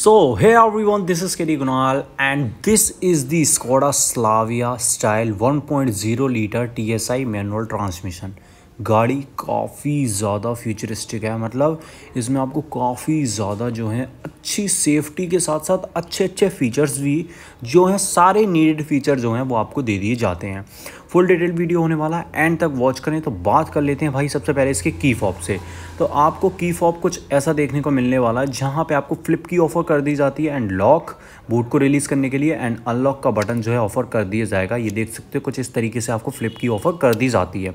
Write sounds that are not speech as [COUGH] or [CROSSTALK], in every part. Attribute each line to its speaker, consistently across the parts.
Speaker 1: So hey everyone this is Kedi Gunal and this is the Skoda Slavia style 1.0 liter TSI manual transmission. गाड़ी काफ़ी ज़्यादा futuristic है मतलब इसमें आपको काफ़ी ज़्यादा जो है अच्छी सेफ्टी के साथ साथ अच्छे अच्छे फीचर्स भी जो हैं सारे नीडेड फीचर जो हैं वो आपको दे दिए जाते हैं फुल डिटेल वीडियो होने वाला है एंड तक वॉच करें तो बात कर लेते हैं भाई सबसे पहले इसके की फॉप से तो आपको की फॉप कुछ ऐसा देखने को मिलने वाला है जहाँ पर आपको फ्लिप की ऑफर कर दी जाती है एंड लॉक बूट को रिलीज़ करने के लिए एंड अनलॉक का बटन जो है ऑफर कर दिया जाएगा ये देख सकते हो कुछ इस तरीके से आपको फ्लिप की ऑफर कर दी जाती है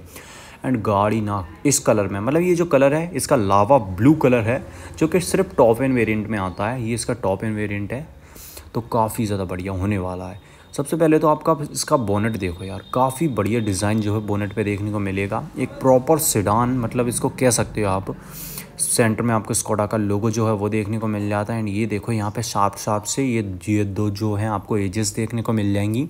Speaker 1: एंड गाड़ी नाक इस कलर में मतलब ये जो कलर है इसका लावा ब्लू कलर है जो कि सिर्फ टॉप एंड वेरिएंट में आता है ये इसका टॉप एंड वेरिएंट है तो काफ़ी ज़्यादा बढ़िया होने वाला है सबसे पहले तो आपका इसका बोनेट देखो यार काफ़ी बढ़िया डिज़ाइन जो है बोनेट पे देखने को मिलेगा एक प्रॉपर सिडान मतलब इसको कह सकते हो आप सेंटर में आपको स्कोडा का लोगो जो है वो देखने को मिल जाता है एंड ये देखो यहाँ पे शार्प शार्प से ये ये दो जो हैं आपको एजेस देखने को मिल जाएंगी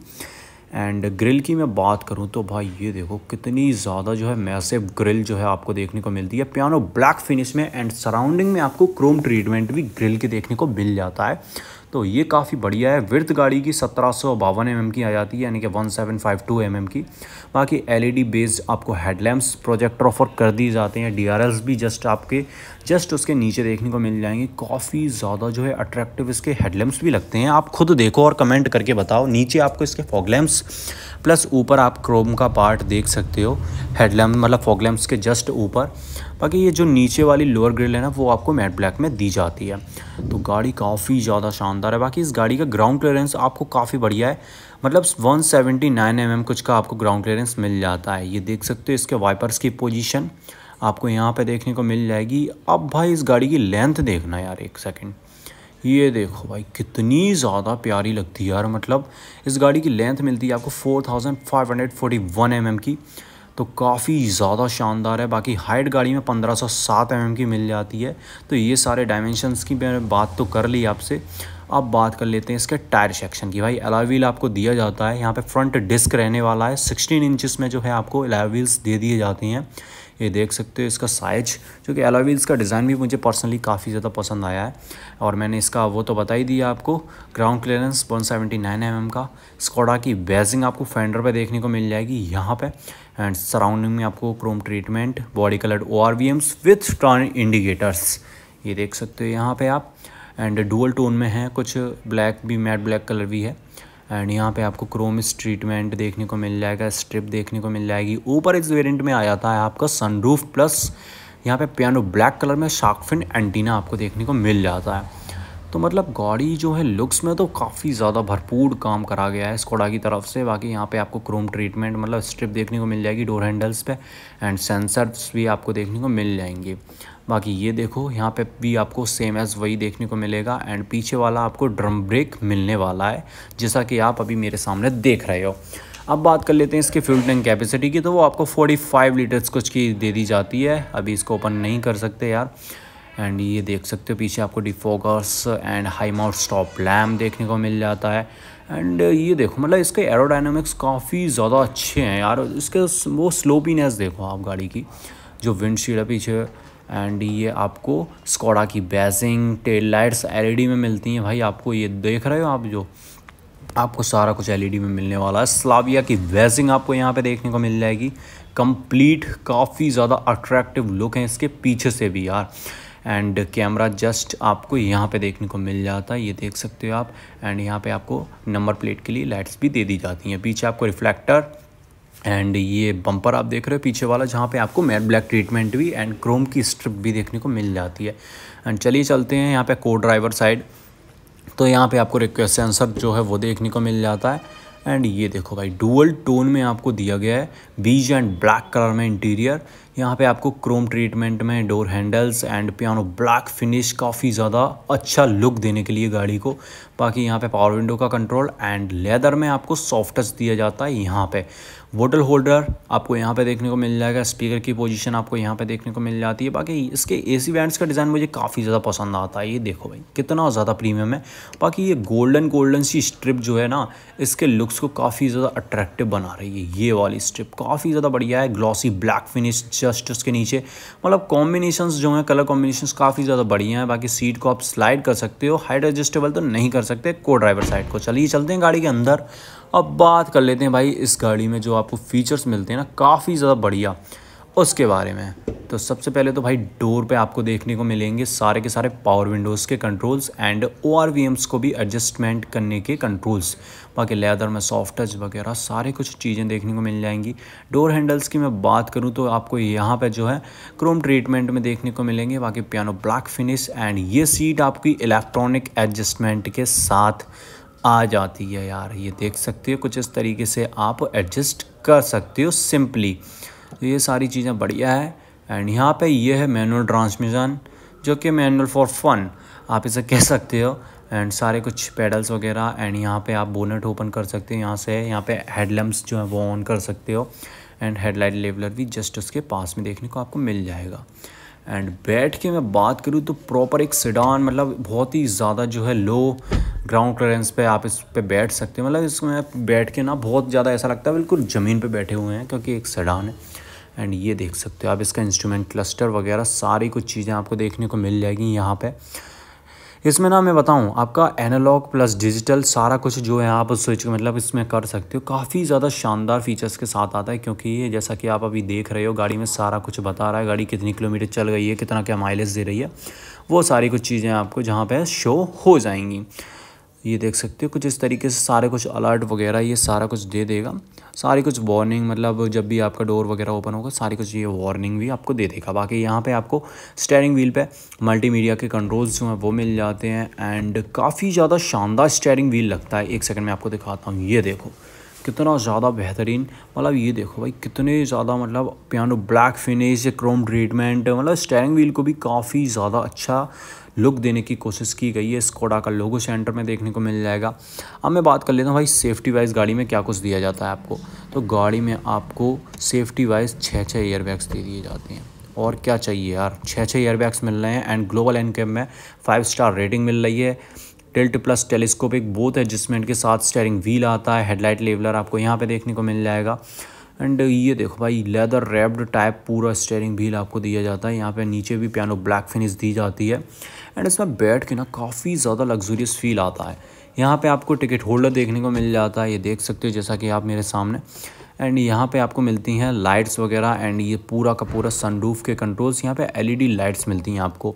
Speaker 1: एंड ग्रिल की मैं बात करूँ तो भाई ये देखो कितनी ज़्यादा जो है मैसेव ग्रिल जो है आपको देखने को मिलती है पियानो ब्लैक फिनिश में एंड सराउंडिंग में आपको क्रोम ट्रीटमेंट भी ग्रिल के देखने को मिल जाता है तो ये काफ़ी बढ़िया है विर्थ गाड़ी की सत्रह सौ बावन एम की आ जाती है यानी कि one seven five two M की बाकी एल बेस्ड आपको हेडलैम्प्स प्रोजेक्टर ऑफर कर दिए जाते हैं डी भी जस्ट आपके जस्ट उसके नीचे देखने को मिल जाएंगे काफ़ी ज़्यादा जो है अट्रैक्टिव इसके हेडलैम्प्स भी लगते हैं आप खुद देखो और कमेंट करके बताओ नीचे आपको इसके फॉगलैम्प्स प्लस ऊपर आप क्रोम का पार्ट देख सकते हो हेडलैम्प मतलब फॉगलैम्प्स के जस्ट ऊपर बाकी ये जो नीचे वाली लोअर ग्रिल है ना वो आपको मैट ब्लैक में दी जाती है तो गाड़ी काफ़ी ज़्यादा शानदार है बाकी इस गाड़ी का ग्राउंड क्लियरेंस आपको काफ़ी बढ़िया है मतलब 179 सेवेंटी mm कुछ का आपको ग्राउंड क्लियरेंस मिल जाता है ये देख सकते हो इसके वाइपर्स की पोजीशन आपको यहाँ पर देखने को मिल जाएगी अब भाई इस गाड़ी की लेंथ देखना यार एक सेकेंड ये देखो भाई कितनी ज़्यादा प्यारी लगती है यार मतलब इस गाड़ी की लेंथ मिलती है आपको 4541 थाउजेंड mm की तो काफ़ी ज़्यादा शानदार है बाकी हाइट गाड़ी में पंद्रह सौ सात एम की मिल जाती है तो ये सारे डायमेंशनस की मैंने बात तो कर ली आपसे अब बात कर लेते हैं इसके टायर सेक्शन की भाई एलॉय व्हील आपको दिया जाता है यहाँ पे फ्रंट डिस्क रहने वाला है 16 इंचेस में जो है आपको एलॉय व्हील्स दे दिए जाते हैं ये देख सकते हो इसका साइज जो कि का डिज़ाइन भी मुझे पर्सनली काफ़ी ज़्यादा पसंद आया है और मैंने इसका वो तो बता ही दिया आपको ground clearance one seventy mm का स्कोडा की बेजिंग आपको फेंडर पर देखने को मिल जाएगी यहाँ पर एंड सराउंडिंग में आपको chrome treatment body coloured O R V Ms with turn indicators ये देख सकते हो यहाँ पर आप एंड डुअल टोन में है कुछ ब्लैक भी मैट ब्लैक कलर भी है एंड यहाँ पे आपको क्रोमिस ट्रीटमेंट देखने को मिल जाएगा स्ट्रिप देखने को मिल जाएगी ऊपर इस वेरिएंट में आ जाता है आपका सनरूफ प्लस यहाँ पे पियानो ब्लैक कलर में शार्कफिन एंटीना आपको देखने को मिल जाता है तो मतलब गाड़ी जो है लुक्स में तो काफ़ी ज़्यादा भरपूर काम करा गया है स्कोडा की तरफ से बाकी यहाँ पे आपको क्रोम ट्रीटमेंट मतलब स्ट्रिप देखने को मिल जाएगी डोर हैंडल्स पे एंड सेंसर्स भी आपको देखने को मिल जाएंगे बाकी ये देखो यहाँ पे भी आपको सेम एज़ वही देखने को मिलेगा एंड पीछे वाला आपको ड्रम ब्रेक मिलने वाला है जैसा कि आप अभी मेरे सामने देख रहे हो अब बात कर लेते हैं इसके फ्यूल टैंक कैपेसिटी की तो वो आपको 45 लीटर्स कुछ की दे दी जाती है अभी इसको ओपन नहीं कर सकते यार एंड ये देख सकते हो पीछे आपको defocus and high mount stop lamp देखने को मिल जाता है एंड ये देखो मतलब इसके एरोडाइनमिक्स काफ़ी ज़्यादा अच्छे हैं यार इसके वो स्लोपीनेस देखो आप गाड़ी की जो विंडशील्ड है पीछे एंड ये आपको स्कोडा की बैजिंग टेल लाइट्स एलईडी में मिलती हैं भाई आपको ये देख रहे हो आप जो आपको सारा कुछ एलईडी e में मिलने वाला है स्लाविया की वेजिंग आपको यहाँ पे देखने को मिल जाएगी कंप्लीट काफ़ी ज़्यादा अट्रैक्टिव लुक है इसके पीछे से भी यार एंड कैमरा जस्ट आपको यहाँ पे देखने को मिल जाता है ये देख सकते हो आप एंड यहाँ पे आपको नंबर प्लेट के लिए लाइट्स भी दे दी जाती हैं पीछे आपको रिफ्लेक्टर एंड ये बम्पर आप देख रहे हो पीछे वाला जहाँ पे आपको मैट ब्लैक ट्रीटमेंट भी एंड क्रोम की स्ट्रिप भी देखने को मिल जाती है एंड चलिए चलते हैं यहाँ पे को ड्राइवर साइड तो यहाँ पे आपको रिक्वेस्ट सेंसर जो है वो देखने को मिल जाता है एंड ये देखो भाई डुअल टोन में आपको दिया गया है बीज एंड ब्लैक कलर में इंटीरियर यहाँ पे आपको क्रोम ट्रीटमेंट में door handles and piano black finish काफ़ी ज़्यादा अच्छा लुक देने के लिए गाड़ी को बाकी यहाँ पे पावर विंडो का कंट्रोल एंड लेदर में आपको सॉफ्ट टच दिया जाता है यहाँ पे वोटल होल्डर आपको यहाँ पे देखने को मिल जाएगा स्पीकर की पोजीशन आपको यहाँ पे देखने को मिल जाती है बाकी इसके एसी बैंड्स का डिज़ाइन मुझे काफ़ी ज़्यादा पसंद आता है ये देखो भाई कितना ज़्यादा प्रीमियम है बाकी ये गोल्डन गोल्डन सी स्ट्रिप जो है ना इसके लुक्स को काफ़ी ज़्यादा अट्रैक्टिव बना रही है ये वाली स्ट्रिप काफ़ी ज़्यादा बढ़िया है ग्लॉसी ब्लैक फिनिश जस्ट उसके नीचे मतलब कॉम्बिनेशंस जो हैं कलर कॉम्बिनेशंस काफ़ी ज़्यादा बढ़िया हैं बाकी सीट को आप स्लाइड कर सकते हो हाइट एडजस्टेबल तो नहीं कर सकते को ड्राइवर साइड को चलिए चलते हैं गाड़ी के अंदर अब बात कर लेते हैं भाई इस गाड़ी में जो आपको फीचर्स मिलते हैं ना काफ़ी ज़्यादा बढ़िया उसके बारे में तो सबसे पहले तो भाई डोर पे आपको देखने को मिलेंगे सारे के सारे पावर विंडोज़ के कंट्रोल्स एंड ओ को भी एडजस्टमेंट करने के कंट्रोल्स बाकी लेदर में सॉफ्ट टच वगैरह सारे कुछ चीज़ें देखने को मिल जाएंगी डोर हैंडल्स की मैं बात करूँ तो आपको यहाँ पर जो है क्रोम ट्रीटमेंट में देखने को मिलेंगे बाकी पियानो ब्लैक फिनिश एंड ये सीट आपकी इलेक्ट्रॉनिक एडजस्टमेंट के साथ आ जाती है यार ये देख सकते हो कुछ इस तरीके से आप एडजस्ट कर सकते हो सिंपली तो ये सारी चीज़ें बढ़िया है एंड यहाँ पे ये है मैनुअल ट्रांसमिशन जो कि मैनुअल फॉर फन आप इसे कह सकते हो एंड सारे कुछ पेडल्स वगैरह एंड यहाँ पे आप बोनेट ओपन कर सकते हो यहाँ से यहाँ पे हेडलैम्प्स जो है वो ऑन कर सकते हो एंड हेडलाइट लेवलर भी जस्ट उसके पास में देखने को आपको मिल जाएगा एंड बैठ के मैं बात करूँ तो प्रॉपर एक सिडान मतलब बहुत ही ज़्यादा जो है लो ग्राउंड क्लियरेंस पे आप इस पे बैठ सकते हो मतलब इसमें बैठ के ना बहुत ज़्यादा ऐसा लगता है बिल्कुल ज़मीन पे बैठे हुए हैं क्योंकि एक सडान है एंड ये देख सकते हो आप इसका इंस्ट्रूमेंट क्लस्टर वगैरह सारी कुछ चीज़ें आपको देखने को मिल जाएगी यहाँ पे इसमें ना मैं बताऊं आपका एनालॉग प्लस डिजिटल सारा कुछ जो है आप स्विच मतलब इसमें कर सकते हो काफ़ी ज़्यादा शानदार फीचर्स के साथ आता है क्योंकि ये जैसा कि आप अभी देख रहे हो गाड़ी में सारा कुछ बता रहा है गाड़ी कितनी किलोमीटर चल गई है कितना क्या माइलेज दे रही है वो सारी कुछ चीज़ें आपको जहाँ पर शो हो जाएंगी ये देख सकते हो कुछ इस तरीके से सारे कुछ अलर्ट वगैरह ये सारा कुछ दे देगा सारी कुछ वार्निंग मतलब जब भी आपका डोर वगैरह ओपन होगा सारी कुछ ये वार्निंग भी आपको दे देगा बाकी यहाँ पे आपको स्टेयरिंग व्हील पे मल्टीमीडिया के कंट्रोल्स जो हैं वो मिल जाते हैं एंड काफ़ी ज़्यादा शानदार स्टेयरिंग व्हील लगता है एक सेकंड में आपको दिखाता हूँ ये देखो कितना ज़्यादा बेहतरीन मतलब ये देखो भाई कितने ज़्यादा मतलब piano black finish chrome treatment मतलब स्टेयरिंग व्हील को भी काफ़ी ज़्यादा अच्छा लुक देने की कोशिश की गई है स्कोडा का लोगो सेंटर में देखने को मिल जाएगा अब मैं बात कर लेता हूँ भाई सेफ्टी वाइज गाड़ी में क्या कुछ दिया जाता है आपको तो गाड़ी में आपको सेफ्टी वाइज छः छः एयरबैग्स दे दिए जाते हैं और क्या चाहिए यार छः छः एयरबैग्स मिल रहे हैं एंड ग्लोबल एनकेम में फाइव स्टार रेटिंग मिल रही है tilt plus telescopic both adjustment के साथ स्टेयरिंग व्हील आता है हेडलाइट लेवलर आपको यहाँ पे देखने को मिल जाएगा एंड ये देखो भाई लेदर रैप्ड टाइप पूरा स्टेयरिंग व्हील आपको दिया जाता है यहाँ पे नीचे भी पियानो ब्लैक फिनिश दी जाती है एंड इसमें बैठ के ना काफ़ी ज़्यादा लग्जूरियस फील आता है यहाँ पर आपको टिकट होल्डर देखने को मिल जाता है ये देख सकते हो जैसा कि आप मेरे सामने एंड यहाँ पे आपको मिलती हैं लाइट्स वगैरह एंड ये पूरा का पूरा सनरूफ के कंट्रोल्स यहाँ पे एलईडी लाइट्स मिलती हैं आपको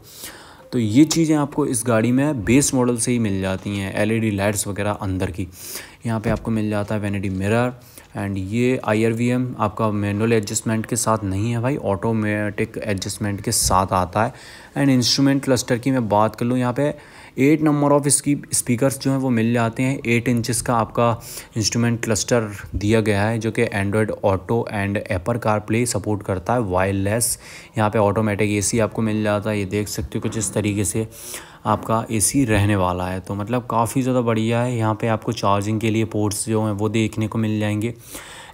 Speaker 1: तो ये चीज़ें आपको इस गाड़ी में बेस मॉडल से ही मिल जाती हैं एलईडी लाइट्स वगैरह अंदर की यहाँ पे आपको मिल जाता है वेनिटी मिरर एंड ये आई आपका मैनुअल एडजस्टमेंट के साथ नहीं है भाई ऑटोमेटिक एडजस्टमेंट के साथ आता है एंड इंस्ट्रूमेंट क्लस्टर की मैं बात कर लूँ यहाँ पे एट नंबर ऑफ इसकी स्पीकर्स जो हैं वो मिल जाते हैं एट इंचज़ का आपका इंस्ट्रूमेंट क्लस्टर दिया गया है जो कि Android Auto and Apple CarPlay support करता है वायरलेस यहाँ पे ऑटोमेटिक एसी आपको मिल जाता है ये देख सकते हो कुछ इस तरीके से आपका एसी रहने वाला है तो मतलब काफ़ी ज़्यादा बढ़िया है यहाँ पर आपको चार्जिंग के लिए पोर्ट्स जो हैं वो देखने को मिल जाएंगे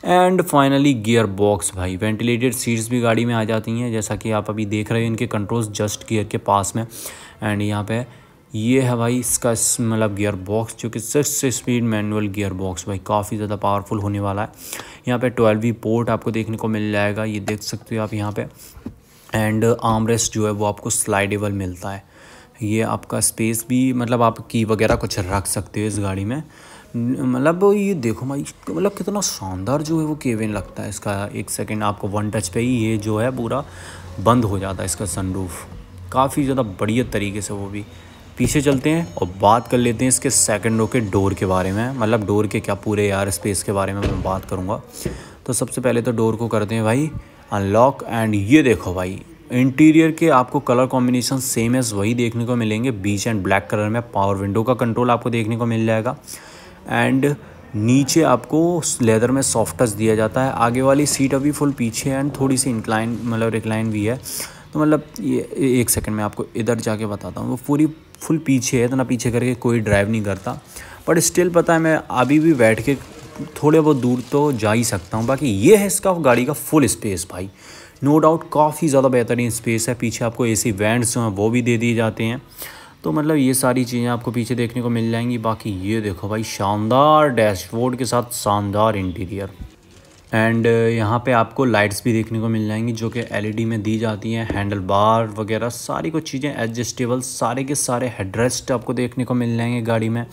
Speaker 1: एंड फाइनली गियर बॉक्स भाई वेंटिलेटेड सीट्स भी गाड़ी में आ जाती हैं जैसा कि आप अभी देख रहे हो इनके कंट्रोल्स जस्ट गियर के पास में एंड यहाँ पे ये है भाई इसका मतलब गियर बॉक्स जो कि six speed manual gear box भाई काफ़ी ज़्यादा पावरफुल होने वाला है यहाँ पे ट्वेल्व पोर्ट आपको देखने को मिल जाएगा ये देख सकते हो आप यहाँ पे एंड आर्मरेस्ट जो है वो आपको स्लाइडेबल मिलता है ये आपका स्पेस भी मतलब आप की वगैरह कुछ रख सकते हो इस गाड़ी में मतलब ये देखो भाई मतलब कितना शानदार जो है वो केविन लगता है इसका एक सेकेंड आपको वन टच पर ही ये जो है पूरा बंद हो जाता है इसका सन काफ़ी ज़्यादा बढ़िया तरीके से वो भी पीछे चलते हैं और बात कर लेते हैं इसके सेकंड रो के डोर के बारे में मतलब डोर के क्या पूरे यार स्पेस के बारे में मैं बात करूँगा तो सबसे पहले तो डोर को करते हैं भाई अनलॉक एंड ये देखो भाई इंटीरियर के आपको कलर कॉम्बिनेशन सेम एज वही देखने को मिलेंगे बीच एंड ब्लैक कलर में पावर विंडो का कंट्रोल आपको देखने को मिल जाएगा एंड नीचे आपको लेदर में सॉफ्ट टच दिया जाता है आगे वाली सीट अभी फुल पीछे एंड थोड़ी सी इंक्लाइन मतलब रिक्लाइन भी है तो मतलब ये एक सेकंड में आपको इधर जाके बताता हूँ वो पूरी फुल पीछे है इतना पीछे करके कोई ड्राइव नहीं करता बट स्टिल पता है मैं अभी भी बैठ के थोड़े बहुत दूर तो जा ही सकता हूँ बाकी ये है इसका गाड़ी का फुल स्पेस भाई नो डाउट काफ़ी ज़्यादा बेहतरीन स्पेस है पीछे आपको ए सी वैंड्स जो हैं वो भी दे दिए जाते हैं तो मतलब ये सारी चीज़ें आपको पीछे देखने को मिल जाएंगी बाकी ये देखो भाई शानदार डैशबोर्ड के साथ शानदार इंटीरियर एंड uh, यहाँ पे आपको लाइट्स भी देखने को मिल जाएंगी जो कि एलईडी e में दी जाती हैं हैंडल बार वगैरह सारी कुछ चीज़ें एडजस्टेबल सारे के सारे हेडरेस्ट आपको देखने को मिल जाएंगे गाड़ी में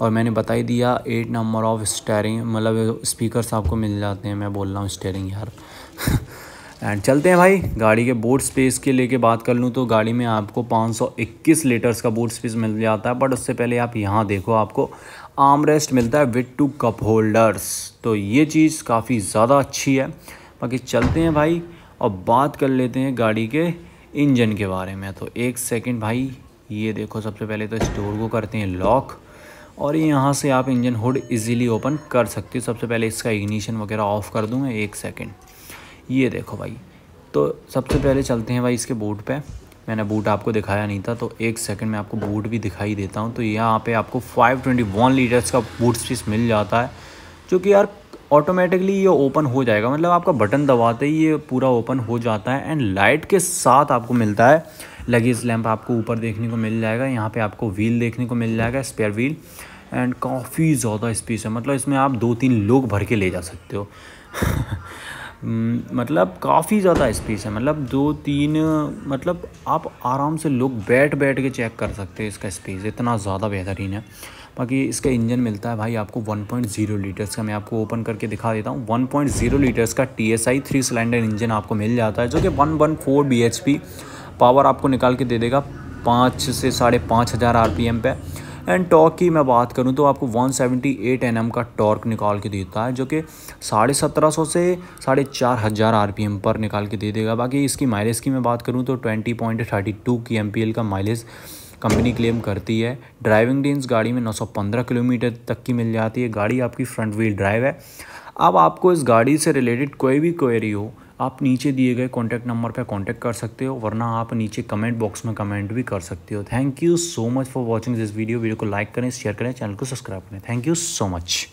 Speaker 1: और मैंने बता ही दिया एट नंबर ऑफ स्टेयरिंग मतलब स्पीकर्स आपको मिल जाते हैं मैं बोल रहा हूँ स्टेयरिंग यार एंड [LAUGHS] चलते हैं भाई गाड़ी के बोर्ड स्पेस के लेके बात कर लूँ तो गाड़ी में आपको 521 लीटर्स का बोर्ड स्पेस मिल जाता है बट उससे पहले आप यहाँ देखो आपको आर्म रेस्ट मिलता है विथ टू कप होल्डर्स तो ये चीज़ काफ़ी ज़्यादा अच्छी है बाकी चलते हैं भाई और बात कर लेते हैं गाड़ी के इंजन के बारे में तो एक सेकंड भाई ये देखो सबसे पहले तो इस डोर को करते हैं लॉक और यहाँ से आप इंजन हुड इजीली ओपन कर सकते हो सबसे पहले इसका इग्निशन वगैरह ऑफ़ कर दूँ मैं एक सेकेंड ये देखो भाई तो सबसे पहले चलते हैं भाई इसके बूट पे मैंने बूट आपको दिखाया नहीं था तो एक सेकेंड में आपको बूट भी दिखाई देता हूँ तो यहाँ पर आपको फाइव लीटर्स का बूट स्पीस मिल जाता है जो कि यार ऑटोमेटिकली ये ओपन हो जाएगा मतलब आपका बटन दबाते ही ये पूरा ओपन हो जाता है एंड लाइट के साथ आपको मिलता है लगेज लैंप आपको ऊपर देखने को मिल जाएगा यहाँ पे आपको व्हील देखने को मिल जाएगा स्पेयर व्हील एंड काफ़ी ज़्यादा स्पेस है मतलब इसमें आप दो तीन लोग भर के ले जा सकते हो [LAUGHS] मतलब काफ़ी ज़्यादा स्पेस है मतलब दो तीन मतलब आप आराम से लोग बैठ बैठ के चेक कर सकते हो इसका स्पेस इतना ज़्यादा बेहतरीन है बाकी इसका इंजन मिलता है भाई आपको 1.0 लीटर्स का मैं आपको ओपन करके दिखा देता हूँ 1.0 लीटर्स का T S I three cylinder engine आपको मिल जाता है जो कि 114 वन पावर आपको निकाल के दे देगा पाँच से साढ़े पाँच हज़ार आर पे एंड टॉर्क की मैं बात करूं तो आपको 178 सेवेंटी का टॉर्क निकाल के देता है जो कि साढ़े सत्रह सौ से साढ़े चार हज़ार आर पर निकाल के दे देगा बाकी इसकी माइलेज की मैं बात करूं तो 20.32 point thirty two K M का माइलेज कंपनी क्लेम करती है ड्राइविंग रेंज गाड़ी में 915 किलोमीटर तक की मिल जाती है गाड़ी आपकी फ्रंट व्हील ड्राइव है अब आपको इस गाड़ी से रिलेटेड कोई भी क्वेरी हो आप नीचे दिए गए कॉन्टैक्ट नंबर पर कॉन्टैक्ट कर सकते हो वरना आप नीचे कमेंट बॉक्स में कमेंट भी कर सकते हो thank you so much for watching this video video को लाइक करें शेयर करें चैनल को सब्सक्राइब करें थैंक यू सो मच